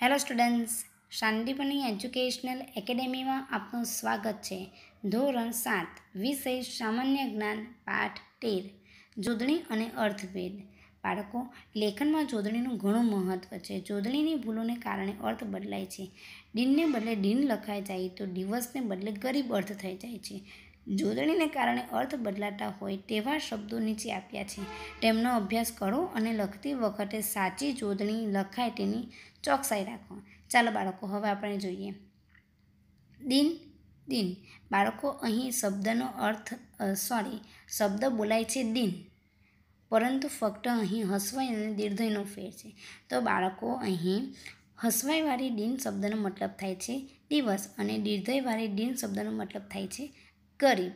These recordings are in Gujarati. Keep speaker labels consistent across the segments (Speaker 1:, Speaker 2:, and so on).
Speaker 1: હેલો સ્ટુડન્ટ્સ શાંતિપની એજ્યુકેશનલ એકેડેમીમાં આપનું સ્વાગત છે ધોરણ સાત વિષય સામાન્ય જ્ઞાન પાઠ તેર જોડણી અને અર્થભેદ બાળકો લેખનમાં જોડણીનું ઘણું મહત્ત્વ છે જોડણીની ભૂલોને કારણે અર્થ બદલાય છે દિનને બદલે દિન લખાઈ જાય તો દિવસને બદલે ગરીબ અર્થ થઈ જાય છે જોડણીને કારણે અર્થ બદલાતા હોય તેવા શબ્દો નીચે આપ્યા છે તેમનો અભ્યાસ કરો અને લખતી વખતે સાચી જોડણી લખાય તેની ચોકસાઈ રાખો ચાલો બાળકો હવે આપણે જોઈએ દિન દિન બાળકો અહીં શબ્દનો અર્થ સોરી શબ્દ બોલાય છે દિન પરંતુ ફક્ત અહીં હસવાય અને દીર્ઘયનો ફેર છે તો બાળકો અહીં હસવાઈવાળી દિન શબ્દનો મતલબ થાય છે દિવસ અને દીર્ઘયવાળી દિન શબ્દનો મતલબ થાય છે ગરીબ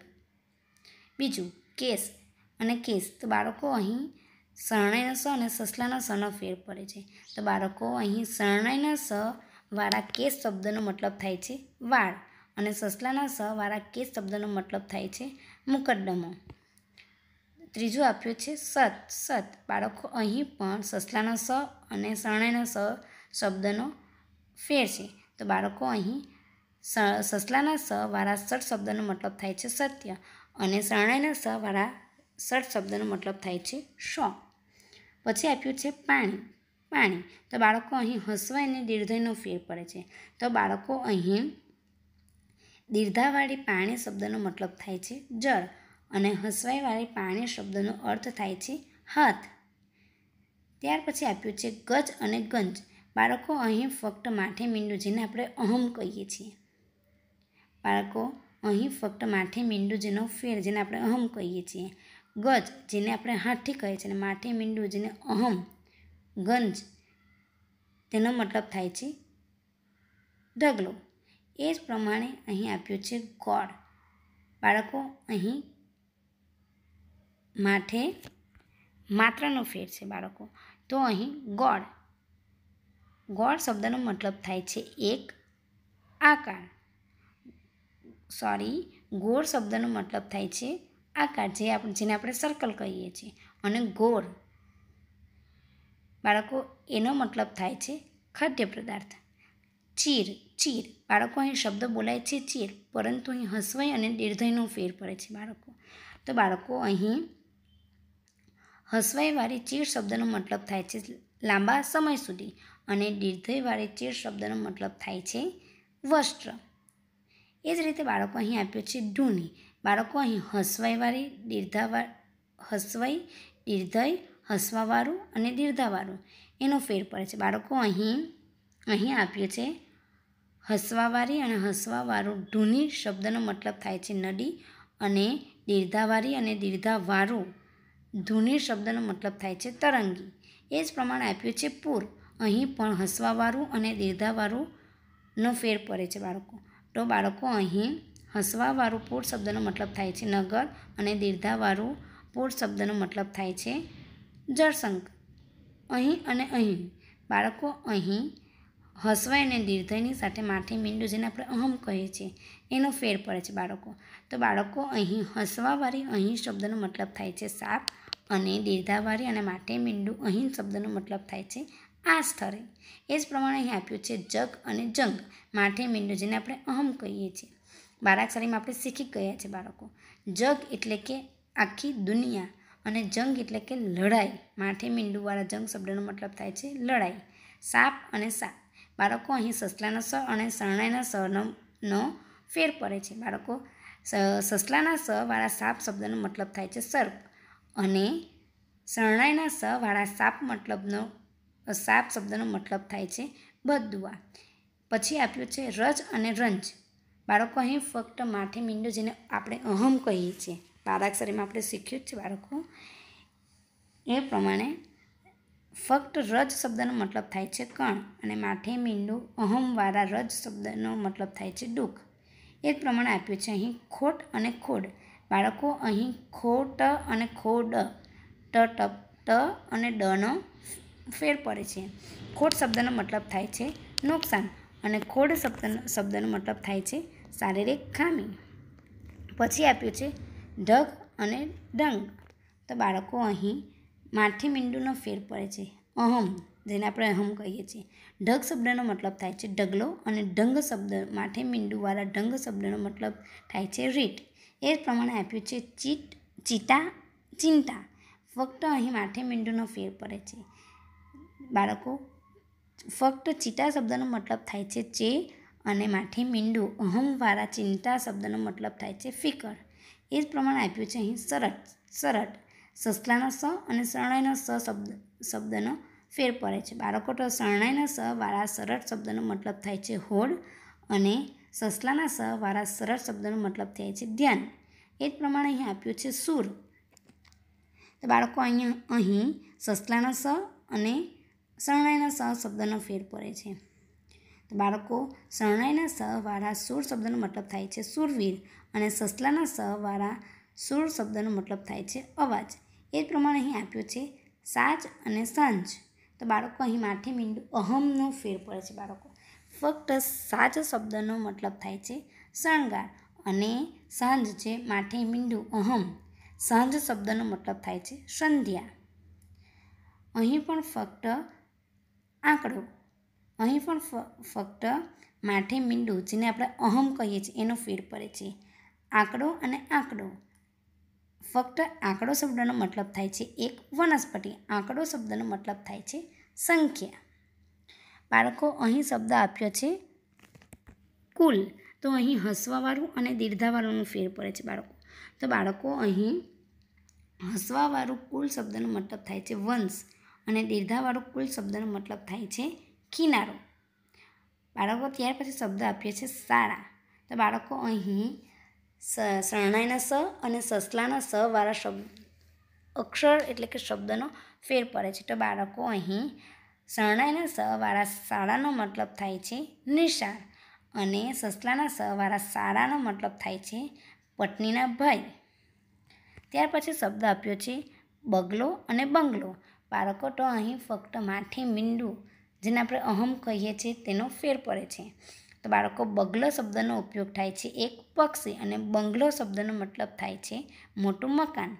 Speaker 1: બીજું કેસ અને કેસ તો બાળકો અહીં શરણાઈનો સ અને સસલાનો સનો ફેર પડે છે તો બાળકો અહીં શરણાઈના સ વાળા કેસ શબ્દનો મતલબ થાય છે વાળ અને સસલાના સ વાળા કેસ શબ્દનો મતલબ થાય છે મુકદ્દમો ત્રીજું આપ્યું છે સત સત બાળકો અહીં પણ સસલાના સ અને શરણાઈનો સ શબ્દનો ફેર છે તો બાળકો અહીં સ સસલાના સ વાળા સઠ શબ્દનો મતલબ થાય છે સત્ય અને શરણાઈના સ વાળા સટ શબ્દનો મતલબ થાય છે શો પછી આપ્યું છે પાણી પાણી તો બાળકો અહીં હસવા અને દીર્ઘયનો ફેર પડે છે તો બાળકો અહીં દીર્ધાવાળી પાણી શબ્દનો મતલબ થાય છે જળ અને હસવાઈવાળી પાણી શબ્દનો અર્થ થાય છે હાથ ત્યાર પછી આપ્યું છે ગજ અને ગંજ બાળકો અહીં ફક્ત માથે મીંડું જેને આપણે અહમ કહીએ છીએ બાળકો અહીં ફક્ત માઠી મીંડું જેનો ફેર જેને આપણે અહમ કહીએ છીએ ગજ જેને આપણે હાથથી કહીએ છીએ અને માઠી મીંડું જેને અહમ ગંજ તેનો મતલબ થાય છે ઢગલો એ જ પ્રમાણે અહીં આપ્યું છે ગોળ બાળકો અહીં માઠે માત્રાનો ફેર છે બાળકો તો અહીં ગોળ ગોળ શબ્દનો મતલબ થાય છે એક આકાર સોરી ગોળ શબ્દનો મતલબ થાય છે આકાર જે આપણે જેને આપણે સર્કલ કહીએ છીએ અને ગોળ બાળકો એનો મતલબ થાય છે ખાદ્ય પદાર્થ ચીર ચીર બાળકો અહીં શબ્દ બોલાય છે ચીર પરંતુ અહીં હસવાઈ અને દીર્ઘયનો ફેર પડે છે બાળકો તો બાળકો અહીં હસવાઈવાળી ચીર શબ્દનો મતલબ થાય છે લાંબા સમય સુધી અને દીર્ઘયવાળી ચીર શબ્દનો મતલબ થાય છે વસ્ત્ર એ જ રીતે બાળકો અહીં આપ્યો છે ઢૂની બાળકો અહીં હસવાઈવાળી દીર્ધાવા હસવાઈ દીર્ધય હસવાવાળું અને દીર્ધાવાળું એનો ફેર પડે છે બાળકો અહીં અહીં આપ્યું છે હસવાવાળી અને હસવાવાળું ઢૂની શબ્દનો મતલબ થાય છે નડી અને દીર્ધાવાળી અને દીર્ધાવાળું ધૂની શબ્દનો મતલબ થાય છે તરંગી એ જ પ્રમાણે આપ્યું છે પૂર અહીં પણ હસવાવાળું અને દીર્ધાવાળુંનો ફેર પડે છે બાળકો તો બાળકો અહીં હસવાવાળું પૂર શબ્દનો મતલબ થાય છે નગર અને દીર્ધાવાળું પૂર શબ્દનો મતલબ થાય છે જળસંક અહીં અને અહીં બાળકો અહીં હસવાય અને દીર્ઘયની સાથે માથે મીંડું જેને આપણે અહમ કહીએ છીએ એનો ફેર પડે છે બાળકો તો બાળકો અહીં હસવાવાળી અહીં શબ્દનો મતલબ થાય છે સાપ અને દીર્ધાવાળી અને માથે મીંડું અહીં શબ્દનો મતલબ થાય છે આ સ્થળે એ જ પ્રમાણે અહીં આપ્યું છે જગ અને જંગ માઠે મીંડો જેને આપણે અહમ કહીએ છીએ બારાક્ષરીમાં આપણે શીખી ગયા છે બાળકો જગ એટલે કે આખી દુનિયા અને જંગ એટલે કે લડાઈ માઠે મીંડુવાળા જંગ શબ્દનો મતલબ થાય છે લડાઈ સાપ અને સાપ બાળકો અહીં સસલાના સ અને શરણાઈના સરનો નો ફેર પડે છે બાળકો સસલાના સવાળા સાપ શબ્દનો મતલબ થાય છે સર્પ અને શરણાઈના સવાળા સાપ મતલબનો સાપ શબ્દનો મતલબ થાય છે બદુઆ પછી આપ્યું છે રજ અને રંજ બાળકો અહીં ફક્ત માથે મીંડો જેને આપણે અહમ કહીએ છીએ પારાક્ષરીમાં આપણે શીખ્યું જ છે બાળકો એ પ્રમાણે ફક્ત રજ શબ્દનો મતલબ થાય છે કણ અને માથે મીંડું અહમવાળા રજ શબ્દનો મતલબ થાય છે દુઃખ એ જ પ્રમાણે આપ્યું છે અહીં ખોટ અને ખોડ બાળકો અહીં ખોટ અને ખોડ ટ ટ અને ડનો ફેર પડે છે ખોટ શબ્દનો મતલબ થાય છે નુકસાન અને ખોડ શબ્દનો શબ્દનો મતલબ થાય છે શારીરિક ખામી પછી આપ્યું છે ઢગ અને ડંગ તો બાળકો અહીં માઠી મીંડુનો ફેર પડે છે અહમ જેને આપણે અહમ કહીએ છીએ ઢગ શબ્દનો મતલબ થાય છે ઢગલો અને ઢંગ શબ્દ માઠે મીંડુવાળા ઢંગ શબ્દનો મતલબ થાય છે રીટ એ પ્રમાણે આપ્યું છે ચીટ ચીટા ચિંતા ફક્ત અહીં માઠે મીંડુનો ફેર પડે છે બાળકો ફક્ત ચિટા શબ્દનો મતલબ થાય છે ચે અને માઠી મીંડું અહમવાળા ચિંતા શબ્દનો મતલબ થાય છે ફિકર એ જ પ્રમાણે આપ્યું છે અહીં સરટ સરટ સસલાનો સ અને શરણાઈનો સ શબ્દ શબ્દનો ફેર પડે છે બાળકો તો શરણાઈના સ વાળા સરળ શબ્દનો મતલબ થાય છે હોડ અને સસલાના સ વાળા સરળ શબ્દનો મતલબ થાય છે ધ્યાન એ જ પ્રમાણે અહીં આપ્યું છે સૂર તો બાળકો અહીંયા અહીં સસલાના સ અને શરણાઈના સ શબ્દનો ફેર પડે છે તો બાળકો શરણાઈના સવાળા સૂર શબ્દનો મતલબ થાય છે સુરવીર અને સસલાના સહવાળા સુર શબ્દનો મતલબ થાય છે અવાજ એ જ પ્રમાણે અહીં આપ્યો છે સાજ અને સાંજ તો બાળકો અહીં માઠી મીંડું અહમનો ફેર પડે છે બાળકો ફક્ત સાજ શબ્દનો મતલબ થાય છે શણગાર અને સાંજ છે માઠી મીંડું અહમ સાંજ શબ્દનો મતલબ થાય છે સંધ્યા અહીં પણ ફક્ત આંકડો અહીં પણ ફક્ત માઠે મીંડું જેને આપણે અહમ કહીએ છીએ એનો ફેર પડે છે આંકડો અને આંકડો ફક્ત આંકડો શબ્દનો મતલબ થાય છે એક વનસ્પતિ આંકડો શબ્દનો મતલબ થાય છે સંખ્યા બાળકો અહીં શબ્દ આપ્યો છે કુલ તો અહીં હસવાવાળું અને દીર્ઘાવાળુંનો ફેર પડે છે બાળકો તો બાળકો અહીં હસવાવાળું કુલ શબ્દનો મતલબ થાય છે વંશ અને દીર્ઘાવાળું કુલ શબ્દનો મતલબ થાય છે કિનારો બાળકો ત્યાર પછી શબ્દ આપ્યો છે સારા તો બાળકો અહીં શરણાઈના સ અને સસલાના સ વાળા શબ્દ અક્ષર એટલે કે શબ્દનો ફેર પડે છે તો બાળકો અહીં શરણાઈના સ વાળા શાળાનો મતલબ થાય છે નિશાળ અને સસલાના સ વાળા શાળાનો મતલબ થાય છે પત્નીના ભાઈ ત્યાર પછી શબ્દ આપ્યો છે બગલો અને બંગલો બાળકો તો અહીં ફક્ત માથે મીંડું જેને આપણે અહમ કહીએ છીએ તેનો ફેર પડે છે તો બાળકો બગલો શબ્દનો ઉપયોગ થાય છે એક પક્ષી અને બંગલો શબ્દનો મતલબ થાય છે મોટું મકાન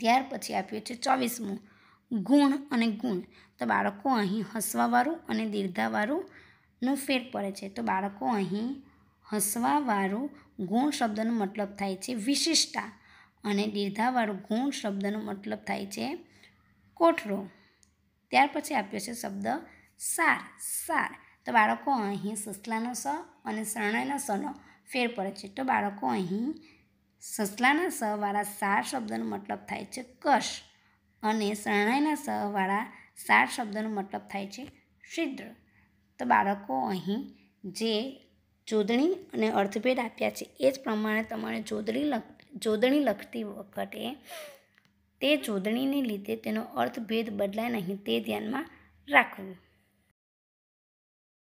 Speaker 1: ત્યાર પછી આપ્યું છે ચોવીસમું ગુણ અને ગુણ તો બાળકો અહીં હસવાવાળું અને દીર્ધાવાળુંનો ફેર પડે છે તો બાળકો અહીં હસવાવાળું ગુણ શબ્દનો મતલબ થાય છે વિશિષ્ટતા અને દીર્ધાવાળું ગુણ શબ્દનો મતલબ થાય છે કોઠરો ત્યાર પછી આપ્યો છે શબ્દ સાર સાર તો બાળકો અહીં સસલાનો સ અને શરણાઈના સનો ફેર પડે છે તો બાળકો અહીં સસલાના સવાળા સાર શબ્દનો મતલબ થાય છે કશ અને શરણાઈના સવાળા સાર શબ્દનો મતલબ થાય છે શિદ્ર તો બાળકો અહીં જે જોદણી અને અર્થભેદ આપ્યા છે એ જ પ્રમાણે તમારે જોદણી લખ જોદણી લખતી વખતે તે જોડણીને લીધે તેનો અર્થભેદ બદલાય નહીં તે ધ્યાનમાં રાખવું